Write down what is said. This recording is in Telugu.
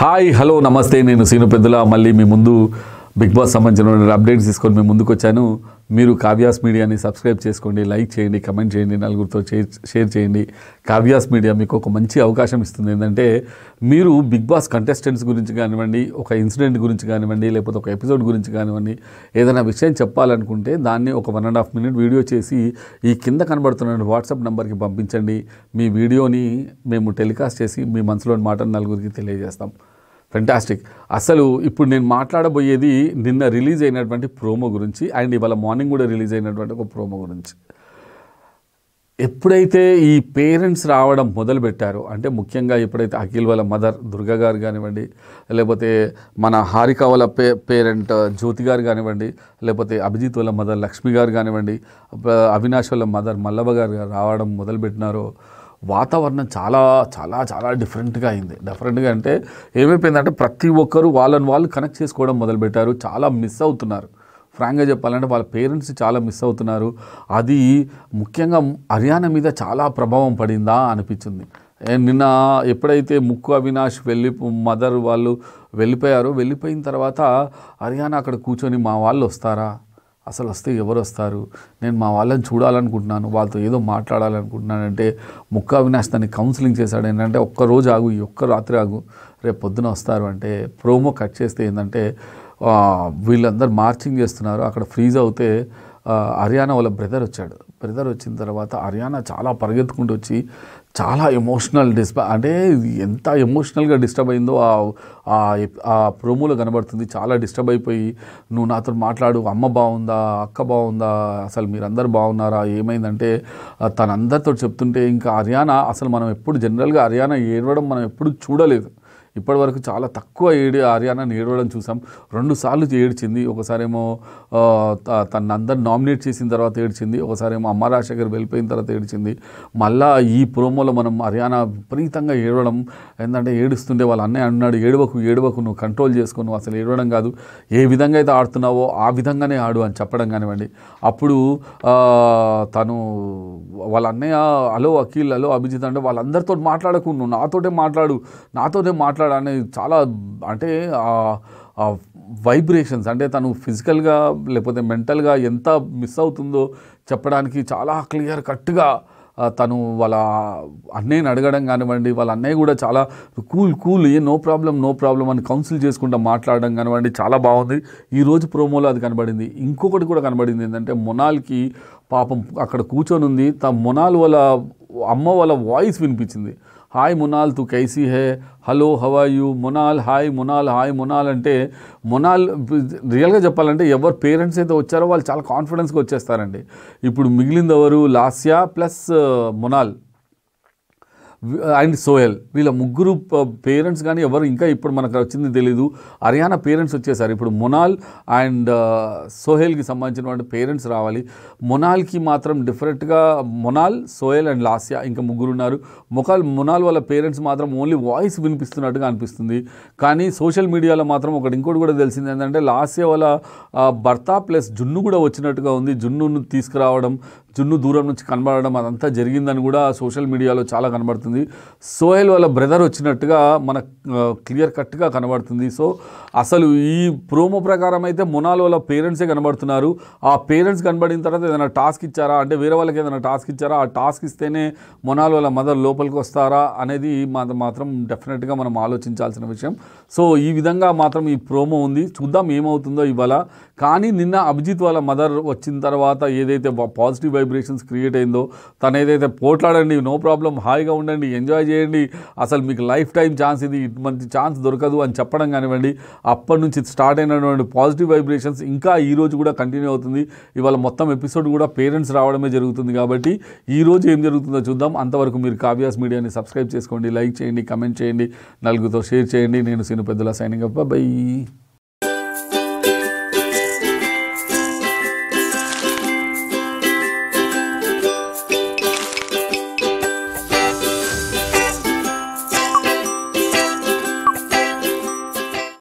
హాయ్ హలో నమస్తే నేను సీను పెద్దల మళ్ళీ మీ ముందు బిగ్ బాస్ సంబంధించిన అప్డేట్స్ తీసుకొని మేము ముందుకు వచ్చాను మీరు కావ్యాస్ మీడియాని సబ్స్క్రైబ్ చేసుకోండి లైక్ చేయండి కమెంట్ చేయండి నలుగురితో షేర్ చేయండి కావ్యాస్ మీడియా మీకు ఒక మంచి అవకాశం ఇస్తుంది ఏంటంటే మీరు బిగ్ బాస్ కంటెస్టెంట్స్ గురించి కానివ్వండి ఒక ఇన్సిడెంట్ గురించి కానివ్వండి లేకపోతే ఒక ఎపిసోడ్ గురించి కానివ్వండి ఏదైనా విషయం చెప్పాలనుకుంటే దాన్ని ఒక one and half minute video చేసి ఈ కింద కనబడుతున్న వాట్సాప్ నెంబర్కి పంపించండి మీ వీడియోని మేము టెలికాస్ట్ చేసి మీ మనసులోని మాటను నలుగురికి తెలియజేస్తాం ఫెంటాస్టిక్ అసలు ఇప్పుడు నేను మాట్లాడబోయేది నిన్న రిలీజ్ అయినటువంటి ప్రోమో గురించి అండ్ ఇవాళ మార్నింగ్ కూడా రిలీజ్ అయినటువంటి ఒక ప్రోమో గురించి ఎప్పుడైతే ఈ పేరెంట్స్ రావడం మొదలు పెట్టారో అంటే ముఖ్యంగా ఎప్పుడైతే అఖిల్ వాళ్ళ మదర్ దుర్గా గారు కానివ్వండి లేకపోతే మన హారిక వాళ్ళ పే పేరెంట్ జ్యోతి గారు కానివ్వండి లేకపోతే అభిజిత్ వాళ్ళ మదర్ లక్ష్మి గారు కానివ్వండి అవినాష్ వాళ్ళ మదర్ మల్లవ గారు రావడం మొదలుపెట్టినారో వాతావరణం చాలా చాలా చాలా డిఫరెంట్గా అయింది డిఫరెంట్గా అంటే ఏమైపోయిందంటే ప్రతి ఒక్కరు వాళ్ళని వాళ్ళు కనెక్ట్ చేసుకోవడం మొదలుపెట్టారు చాలా మిస్ అవుతున్నారు ఫ్రాంక్గా చెప్పాలంటే వాళ్ళ పేరెంట్స్ చాలా మిస్ అవుతున్నారు అది ముఖ్యంగా హర్యానా మీద చాలా ప్రభావం పడిందా అనిపించింది నిన్న ఎప్పుడైతే ముక్కు అవినాష్ వెళ్ళి మదర్ వాళ్ళు వెళ్ళిపోయారో వెళ్ళిపోయిన తర్వాత హర్యానా అక్కడ కూర్చొని మా వాళ్ళు వస్తారా అసలు వస్తే ఎవరు వస్తారు నేను మా వాళ్ళని చూడాలనుకుంటున్నాను వాళ్ళతో ఏదో మాట్లాడాలనుకుంటున్నాను అంటే ముక్క అవినాష్ దాన్ని కౌన్సిలింగ్ చేశాడు ఏంటంటే ఒక్కరోజు ఆగు ఈ ఒక్క రాత్రి ఆగు రేపు పొద్దున వస్తారు అంటే ప్రోమో కట్ చేస్తే ఏంటంటే వీళ్ళందరూ మార్చింగ్ చేస్తున్నారు అక్కడ ఫ్రీజ్ అవుతే హర్యానా వాళ్ళ బ్రదర్ వచ్చాడు బ్రదర్ వచ్చిన తర్వాత హర్యానా చాలా పరిగెత్తుకుంటూ వచ్చి చాలా ఎమోషనల్ డిస్బ అంటే ఎంత ఎమోషనల్గా డిస్టర్బ్ అయిందో ఆ ప్రోమోలో కనబడుతుంది చాలా డిస్టర్బ్ అయిపోయి నువ్వు నాతో మాట్లాడు అమ్మ బాగుందా అక్క బాగుందా అసలు మీరందరు బాగున్నారా ఏమైందంటే తనందరితో చెప్తుంటే ఇంకా హర్యానా అసలు మనం ఎప్పుడు జనరల్గా హర్యానా ఏడవడం మనం ఎప్పుడు చూడలేదు ఇప్పటి వరకు చాలా తక్కువ ఏడి హర్యానాని ఏడవడం చూసాం రెండు సార్లు ఏడ్చింది ఒకసారేమో తన నామినేట్ చేసిన తర్వాత ఏడ్చింది ఒకసారేమో అమ్మ రాజశేఖర్ వెళ్ళిపోయిన తర్వాత ఏడ్చింది మళ్ళా ఈ ప్రోమోలో మనం హర్యానా విపరీతంగా ఏడవడం ఏంటంటే ఏడుస్తుండే వాళ్ళ అన్నయ్య అన్నాడు ఏడవకు ఏడవకు నువ్వు కంట్రోల్ చేసుకుని అసలు ఏడవడం కాదు ఏ విధంగా అయితే ఆడుతున్నావో ఆ విధంగానే ఆడు అని చెప్పడం కానివ్వండి అప్పుడు తను వాళ్ళ అన్నయ్య అలో అఖిల్ అలో అభిజిత్ అంటే వాళ్ళందరితో మాట్లాడకు నాతోటే మాట్లాడు నాతోనే మాట్లాడు అనేది చాలా అంటే వైబ్రేషన్స్ అంటే తను ఫిజికల్గా లేకపోతే మెంటల్గా ఎంత మిస్ అవుతుందో చెప్పడానికి చాలా క్లియర్ కట్గా తను వాళ్ళ అన్నయ్యని అడగడం కానివ్వండి వాళ్ళ అన్నయ్య కూడా చాలా కూల్ కూల్ ఏ నో ప్రాబ్లం నో ప్రాబ్లం అని కౌన్సిల్ చేసుకుంటూ మాట్లాడడం కానివ్వండి చాలా బాగుంది ఈరోజు ప్రోమోలో అది కనబడింది ఇంకొకటి కూడా కనబడింది ఏంటంటే మొనాల్కి పాపం అక్కడ కూర్చొని ఉంది తా మొనాల్ వాళ్ళ అమ్మ వాళ్ళ వాయిస్ వినిపించింది హాయ్ మునాల్ తు కైసీ హే hello how are you Munal hi Munal hi Munal అంటే మునాల్ రియల్గా చెప్పాలంటే ఎవరు పేరెంట్స్ అయితే వచ్చారో వాళ్ళు చాలా కాన్ఫిడెన్స్గా వచ్చేస్తారండి ఇప్పుడు మిగిలింది ఎవరు లాస్యా ప్లస్ మునాల్ అండ్ సోయల్ వీళ్ళ ముగ్గురు పేరెంట్స్ కానీ ఎవరు ఇంకా ఇప్పుడు మనకు వచ్చింది తెలీదు హర్యానా పేరెంట్స్ వచ్చేసారు ఇప్పుడు మొనాల్ అండ్ సోహెల్కి సంబంధించినటువంటి పేరెంట్స్ రావాలి మొనాల్కి మాత్రం డిఫరెంట్గా మొనాల్ సోహెల్ అండ్ లాస్యా ఇంకా ముగ్గురు ఉన్నారు మొకాల్ మొనాల్ వాళ్ళ పేరెంట్స్ మాత్రం ఓన్లీ వాయిస్ వినిపిస్తున్నట్టుగా అనిపిస్తుంది కానీ సోషల్ మీడియాలో మాత్రం ఒకటి ఇంకోటి కూడా తెలిసింది ఏంటంటే లాస్యా వాళ్ళ భర్త ప్లస్ జున్ను కూడా వచ్చినట్టుగా ఉంది జున్నును తీసుకురావడం జున్ను దూరం నుంచి కనబడడం అదంతా జరిగిందని కూడా సోషల్ మీడియాలో చాలా కనబడుతుంది సోహెల్ వాళ్ళ బ్రదర్ వచ్చినట్టుగా మన క్లియర్ కట్గా కనబడుతుంది సో అసలు ఈ ప్రోమో ప్రకారం అయితే మొనాల్ వాళ్ళ పేరెంట్సే కనబడుతున్నారు ఆ పేరెంట్స్ కనబడిన తర్వాత ఏదైనా టాస్క్ ఇచ్చారా అంటే వేరే వాళ్ళకి ఏదైనా టాస్క్ ఇచ్చారా ఆ టాస్క్ ఇస్తేనే మొనాల్ వాళ్ళ మదర్ లోపలికి వస్తారా అనేది మాత్రం డెఫినెట్గా మనం ఆలోచించాల్సిన విషయం సో ఈ విధంగా మాత్రం ఈ ప్రోమో ఉంది చూద్దాం ఏమవుతుందో ఇవాళ కానీ నిన్న అభిజిత్ వాళ్ళ మదర్ వచ్చిన తర్వాత ఏదైతే పాజిటివ్ వైబ్రేషన్స్ క్రియేట్ అయిందో తను ఏదైతే పోట్లాడండి నో ప్రాబ్లం హాయిగా ఉండండి ఎంజాయ్ చేయండి అసలు మీకు లైఫ్ టైం ఛాన్స్ ఇది మంచి ఛాన్స్ దొరకదు అని చెప్పడం కానివ్వండి అప్పటి నుంచి స్టార్ట్ అయినటువంటి పాజిటివ్ వైబ్రేషన్స్ ఇంకా ఈరోజు కూడా కంటిన్యూ అవుతుంది ఇవాళ మొత్తం ఎపిసోడ్ కూడా పేరెంట్స్ రావడమే జరుగుతుంది కాబట్టి ఈరోజు ఏం జరుగుతుందో చూద్దాం అంతవరకు మీరు కావ్యాస్ మీడియాని సబ్స్క్రైబ్ చేసుకోండి లైక్ చేయండి కమెంట్ చేయండి నలుగురితో షేర్ చేయండి నేను సిను పెద్దల సైనింగ్ అప్ప బై